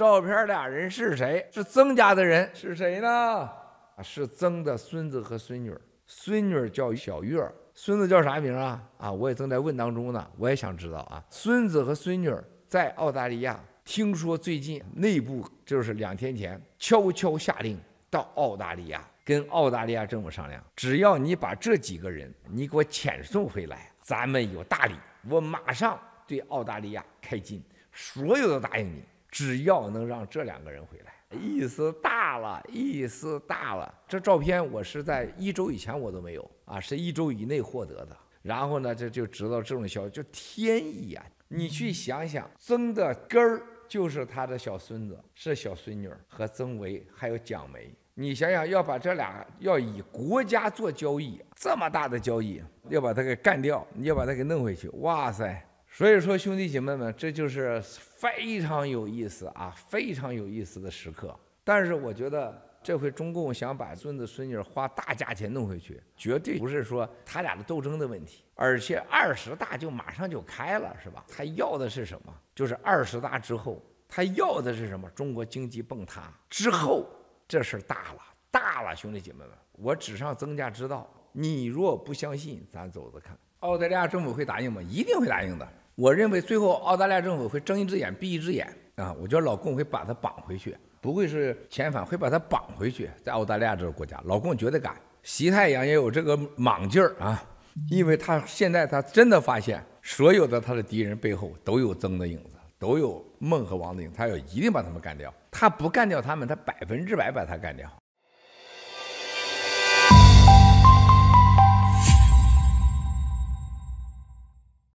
照片俩人是谁？是曾家的人是谁呢？啊，是曾的孙子和孙女。孙女叫小月，孙子叫啥名啊？啊，我也正在问当中呢，我也想知道啊。孙子和孙女在澳大利亚，听说最近内部就是两天前悄悄下令到澳大利亚跟澳大利亚政府商量，只要你把这几个人你给我遣送回来，咱们有大礼，我马上对澳大利亚开金，所有的答应你。只要能让这两个人回来，意思大了，意思大了。这照片我是在一周以前，我都没有啊，是一周以内获得的。然后呢，这就知道这种消息，就天意啊！你去想想，曾的根儿就是他的小孙子，是小孙女和曾维，还有蒋梅。你想想，要把这俩要以国家做交易，这么大的交易，要把他给干掉，你要把他给弄回去，哇塞！所以说，兄弟姐妹们，这就是非常有意思啊，非常有意思的时刻。但是我觉得这回中共想把孙子孙女花大价钱弄回去，绝对不是说他俩的斗争的问题。而且二十大就马上就开了，是吧？他要的是什么？就是二十大之后，他要的是什么？中国经济崩塌之后，这事儿大了，大了，兄弟姐妹们。我只上增加知道，你若不相信，咱走着看。澳大利亚政府会答应吗？一定会答应的。我认为最后澳大利亚政府会睁一只眼闭一只眼啊！我觉得老共会把他绑回去，不会是遣返回把他绑回去，在澳大利亚这个国家，老共绝对敢。习太阳也有这个莽劲儿啊，因为他现在他真的发现所有的他的敌人背后都有曾的影子，都有孟和王的影，他要一定把他们干掉。他不干掉他们，他百分之百把他干掉。